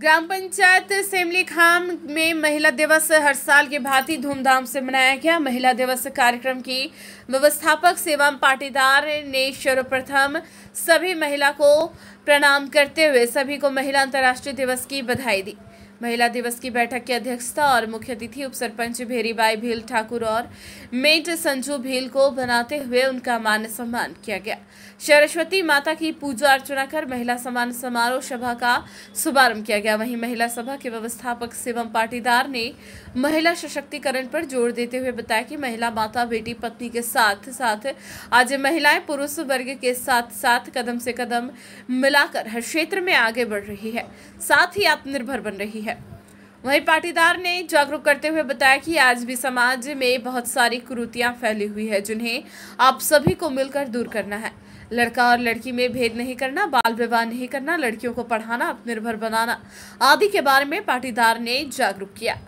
ग्राम पंचायत सेमली खाम में महिला दिवस हर साल के भांति धूमधाम से मनाया गया महिला दिवस कार्यक्रम की व्यवस्थापक सेवा पाटीदार ने सर्वप्रथम सभी महिला को प्रणाम करते हुए सभी को महिला अंतर्राष्ट्रीय दिवस की बधाई दी महिला दिवस की बैठक की अध्यक्षता और मुख्य अतिथि उप सरपंच भेरीबाई भील ठाकुर और मेट संजू भील को बनाते हुए उनका मान सम्मान किया गया सरस्वती माता की पूजा अर्चना कर महिला सम्मान समारोह सभा का शुभारंभ किया गया वहीं महिला सभा के व्यवस्थापक शिवम पाटीदार ने महिला सशक्तिकरण पर जोर देते हुए बताया कि महिला माता बेटी पत्नी के साथ साथ आज महिलाएं पुरुष वर्ग के साथ साथ कदम से कदम मिलाकर हर क्षेत्र में आगे बढ़ रही है साथ ही आत्मनिर्भर बन रही है वहीं पाटीदार ने जागरूक करते हुए बताया कि आज भी समाज में बहुत सारी कुरूतियां फैली हुई है जिन्हें आप सभी को मिलकर दूर करना है लड़का और लड़की में भेद नहीं करना बाल विवाह नहीं करना लड़कियों को पढ़ाना आत्मनिर्भर बनाना आदि के बारे में पाटीदार ने जागरूक किया